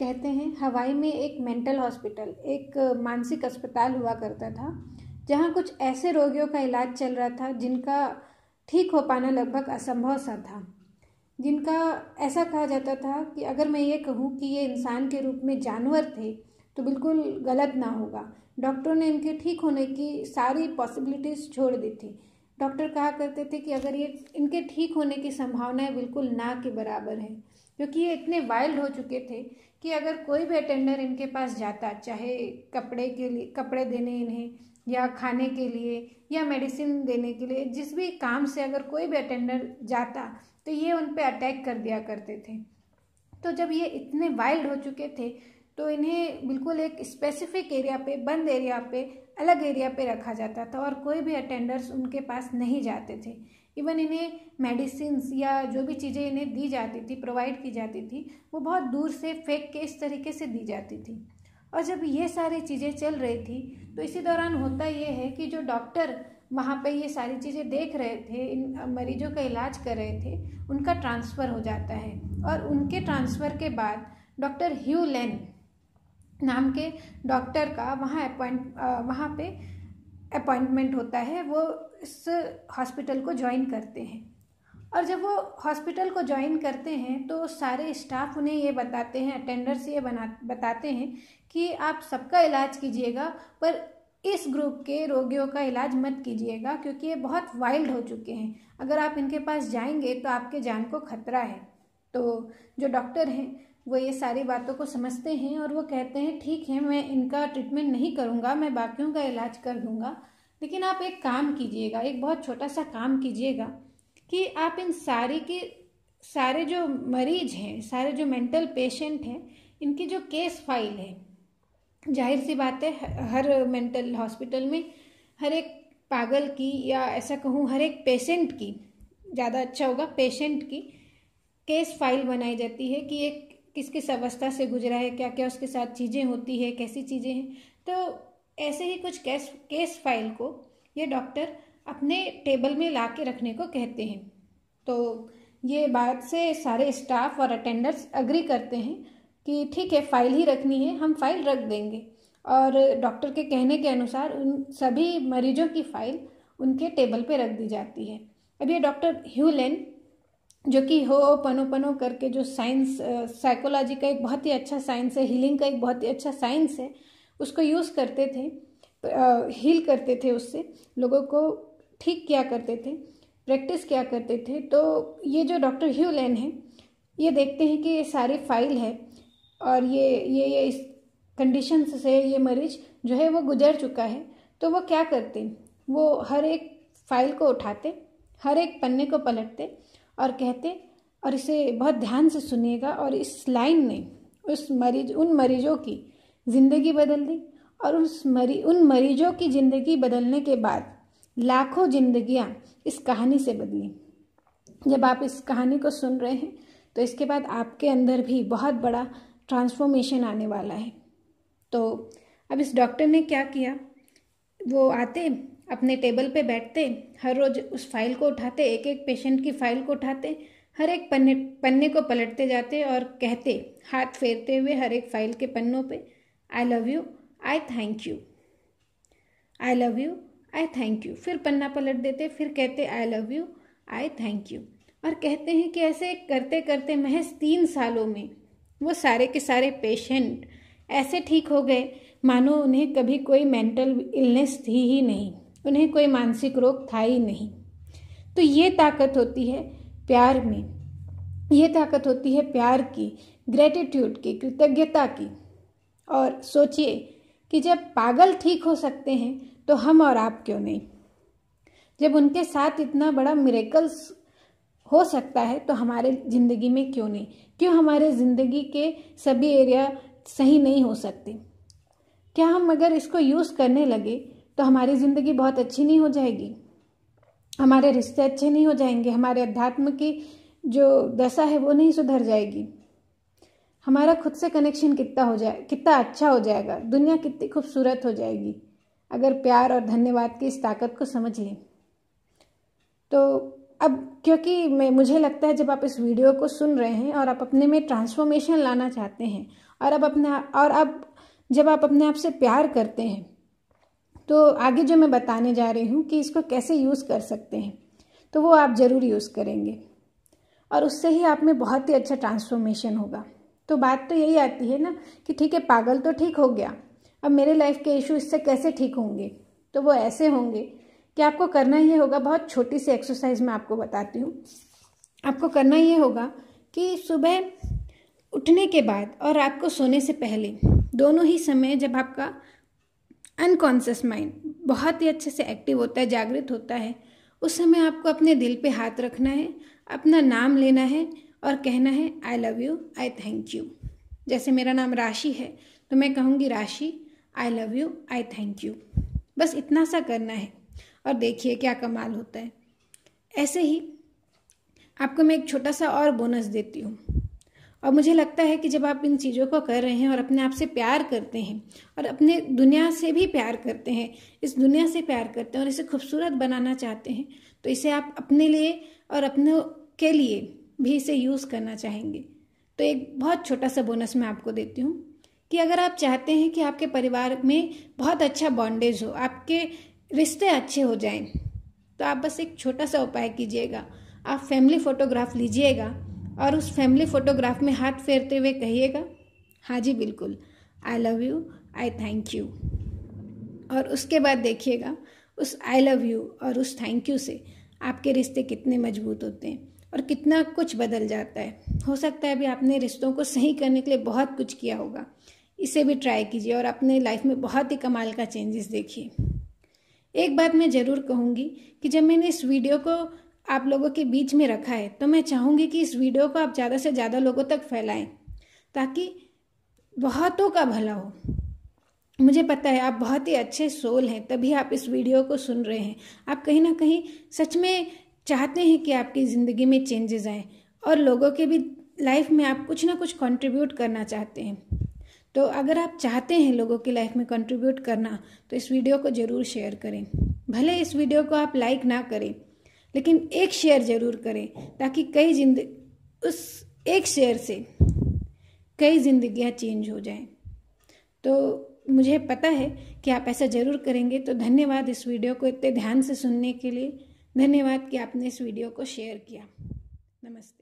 कहते हैं हवाई में एक मेंटल हॉस्पिटल एक मानसिक अस्पताल हुआ करता था जहाँ कुछ ऐसे रोगियों का इलाज चल रहा था जिनका ठीक हो पाना लगभग असंभव सा था जिनका ऐसा कहा जाता था कि अगर मैं ये कहूँ कि ये इंसान के रूप में जानवर थे तो बिल्कुल गलत ना होगा डॉक्टरों ने इनके ठीक होने की सारी पॉसिबिलिटीज़ छोड़ दी थी डॉक्टर कहा करते थे कि अगर ये इनके ठीक होने की संभावनाएं बिल्कुल ना के बराबर है क्योंकि ये इतने वाइल्ड हो चुके थे कि अगर कोई भी अटेंडर इनके पास जाता चाहे कपड़े के लिए कपड़े देने इन्हें या खाने के लिए या मेडिसिन देने के लिए जिस भी काम से अगर कोई भी अटेंडर जाता तो ये उन पर अटैक कर दिया करते थे तो जब ये इतने वाइल्ड हो चुके थे तो इन्हें बिल्कुल एक स्पेसिफिक एरिया पे बंद एरिया पे अलग एरिया पे रखा जाता था और कोई भी अटेंडर्स उनके पास नहीं जाते थे इवन इन्हें मेडिसिन या जो भी चीज़ें इन्हें दी जाती थी प्रोवाइड की जाती थी वो बहुत दूर से फेंक के इस तरीके से दी जाती थी और जब ये सारी चीज़ें चल रही थी तो इसी दौरान होता ये है कि जो डॉक्टर वहाँ पे ये सारी चीज़ें देख रहे थे इन मरीजों का इलाज कर रहे थे उनका ट्रांसफ़र हो जाता है और उनके ट्रांसफ़र के बाद डॉक्टर ह्यू लेन नाम के डॉक्टर का वहाँ अपॉइंट वहाँ पे अपॉइंटमेंट होता है वो इस हॉस्पिटल को ज्वाइन करते हैं और जब वो हॉस्पिटल को ज्वाइन करते हैं तो सारे स्टाफ उन्हें ये बताते हैं अटेंडर्स ये बना बताते हैं कि आप सबका इलाज कीजिएगा पर इस ग्रुप के रोगियों का इलाज मत कीजिएगा क्योंकि ये बहुत वाइल्ड हो चुके हैं अगर आप इनके पास जाएंगे तो आपके जान को खतरा है तो जो डॉक्टर हैं वो ये सारी बातों को समझते हैं और वो कहते हैं ठीक है मैं इनका ट्रीटमेंट नहीं करूँगा मैं बाकियों का इलाज कर दूँगा लेकिन आप एक काम कीजिएगा एक बहुत छोटा सा काम कीजिएगा कि आप इन सारे की सारे जो मरीज हैं सारे जो मेंटल पेशेंट हैं इनकी जो केस फाइल है जाहिर सी बात है हर मेंटल हॉस्पिटल में हर एक पागल की या ऐसा कहूँ हर एक पेशेंट की ज़्यादा अच्छा होगा पेशेंट की केस फाइल बनाई जाती है कि एक किस किस अवस्था से गुजरा है क्या क्या उसके साथ चीज़ें होती है कैसी चीज़ें हैं तो ऐसे ही कुछ केस केस फाइल को ये डॉक्टर अपने टेबल में ला के रखने को कहते हैं तो ये बात से सारे स्टाफ और अटेंडर्स अग्री करते हैं कि ठीक है फाइल ही रखनी है हम फाइल रख देंगे और डॉक्टर के कहने के अनुसार उन सभी मरीजों की फाइल उनके टेबल पे रख दी जाती है अब ये डॉक्टर ह्यूलेन जो कि हो पनो पनो करके जो साइंस साइकोलॉजी का एक बहुत ही अच्छा साइंस है हीलिंग का एक बहुत ही अच्छा साइंस है उसको यूज़ करते थे हील करते थे उससे लोगों को ठीक किया करते थे प्रैक्टिस किया करते थे तो ये जो डॉक्टर ह्यू लेन है ये देखते हैं कि ये सारी फाइल है और ये ये ये इस कंडीशन से ये मरीज जो है वो गुजर चुका है तो वो क्या करते वो हर एक फाइल को उठाते हर एक पन्ने को पलटते और कहते और इसे बहुत ध्यान से सुनिएगा और इस लाइन ने उस मरीज उन मरीजों की ज़िंदगी बदल दी और उस मरी उन मरीजों की ज़िंदगी बदलने के बाद लाखों जिंदगियां इस कहानी से बदली जब आप इस कहानी को सुन रहे हैं तो इसके बाद आपके अंदर भी बहुत बड़ा ट्रांसफॉर्मेशन आने वाला है तो अब इस डॉक्टर ने क्या किया वो आते अपने टेबल पे बैठते हर रोज़ उस फाइल को उठाते एक एक पेशेंट की फाइल को उठाते हर एक पन्ने पन्ने को पलटते जाते और कहते हाथ फेरते हुए हर एक फाइल के पन्नों पे I love you I thank you I love you I thank you फिर पन्ना पलट देते फिर कहते I love you I thank you और कहते हैं कि ऐसे करते करते महज तीन सालों में वो सारे के सारे पेशेंट ऐसे ठीक हो गए मानो उन्हें कभी कोई मेंटल इलनेस थी ही नहीं उन्हें कोई मानसिक रोग था ही नहीं तो ये ताकत होती है प्यार में ये ताकत होती है प्यार की ग्रेटिट्यूड की कृतज्ञता की और सोचिए कि जब पागल ठीक हो सकते हैं तो हम और आप क्यों नहीं जब उनके साथ इतना बड़ा मिरेकल्स हो सकता है तो हमारे ज़िंदगी में क्यों नहीं क्यों हमारे ज़िंदगी के सभी एरिया सही नहीं हो सकते क्या हम अगर इसको यूज़ करने लगे तो हमारी ज़िंदगी बहुत अच्छी नहीं हो जाएगी हमारे रिश्ते अच्छे नहीं हो जाएंगे हमारे अध्यात्म की जो दशा है वो नहीं सुधर जाएगी हमारा खुद से कनेक्शन कितना हो जाए कितना अच्छा हो जाएगा दुनिया कितनी खूबसूरत हो जाएगी अगर प्यार और धन्यवाद की इस ताकत को समझ लें तो अब क्योंकि मैं मुझे लगता है जब आप इस वीडियो को सुन रहे हैं और आप अपने में ट्रांसफॉर्मेशन लाना चाहते हैं और अब अपने और अब जब आप अपने आप से प्यार करते हैं तो आगे जो मैं बताने जा रही हूँ कि इसको कैसे यूज़ कर सकते हैं तो वो आप ज़रूर यूज़ करेंगे और उससे ही आप में बहुत ही अच्छा ट्रांसफॉर्मेशन होगा तो बात तो यही आती है ना कि ठीक है पागल तो ठीक हो गया अब मेरे लाइफ के इशू इससे कैसे ठीक होंगे तो वो ऐसे होंगे कि आपको करना ये होगा बहुत छोटी सी एक्सरसाइज मैं आपको बताती हूँ आपको करना ये होगा कि सुबह उठने के बाद और रात को सोने से पहले दोनों ही समय जब आपका अनकॉन्सियस माइंड बहुत ही अच्छे से एक्टिव होता है जागृत होता है उस समय आपको अपने दिल पे हाथ रखना है अपना नाम लेना है और कहना है I love you I thank you जैसे मेरा नाम राशि है तो मैं कहूँगी Rashi I love you I thank you बस इतना सा करना है और देखिए क्या कमाल होता है ऐसे ही आपको मैं एक छोटा सा और बोनस देती हूँ और मुझे लगता है कि जब आप इन चीज़ों को कर रहे हैं और अपने आप से प्यार करते हैं और अपने दुनिया से भी प्यार करते हैं इस दुनिया से प्यार करते हैं और इसे खूबसूरत बनाना चाहते हैं तो इसे आप अपने लिए और अपने के लिए भी इसे यूज़ करना चाहेंगे तो एक बहुत छोटा सा बोनस मैं आपको देती हूँ कि अगर आप चाहते हैं कि आपके परिवार में बहुत अच्छा बॉन्डेज हो आपके रिश्ते अच्छे हो जाएं तो आप बस एक छोटा सा उपाय कीजिएगा आप फैमिली फ़ोटोग्राफ लीजिएगा और उस फैमिली फोटोग्राफ में हाथ फेरते हुए कहिएगा हाँ जी बिल्कुल I love you I thank you और उसके बाद देखिएगा उस आई लव यू और उस थैंक यू से आपके रिश्ते कितने मजबूत होते हैं और कितना कुछ बदल जाता है हो सकता है भी आपने रिश्तों को सही करने के लिए बहुत कुछ किया होगा इसे भी ट्राई कीजिए और अपने लाइफ में बहुत ही कमाल का चेंजेस देखिए एक बात मैं ज़रूर कहूँगी कि जब मैंने इस वीडियो को आप लोगों के बीच में रखा है तो मैं चाहूँगी कि इस वीडियो को आप ज़्यादा से ज़्यादा लोगों तक फैलाएं ताकि बहुतों का भला हो मुझे पता है आप बहुत ही अच्छे सोल हैं तभी आप इस वीडियो को सुन रहे हैं आप कहीं ना कहीं सच में चाहते हैं कि आपकी ज़िंदगी में चेंजेस आए और लोगों के भी लाइफ में आप कुछ ना कुछ कंट्रीब्यूट करना चाहते हैं तो अगर आप चाहते हैं लोगों की लाइफ में कंट्रीब्यूट करना तो इस वीडियो को ज़रूर शेयर करें भले इस वीडियो को आप लाइक ना करें लेकिन एक शेयर ज़रूर करें ताकि कई जिंद उस एक शेयर से कई जिंदगियां चेंज हो जाएं तो मुझे पता है कि आप ऐसा ज़रूर करेंगे तो धन्यवाद इस वीडियो को इतने ध्यान से सुनने के लिए धन्यवाद कि आपने इस वीडियो को शेयर किया नमस्ते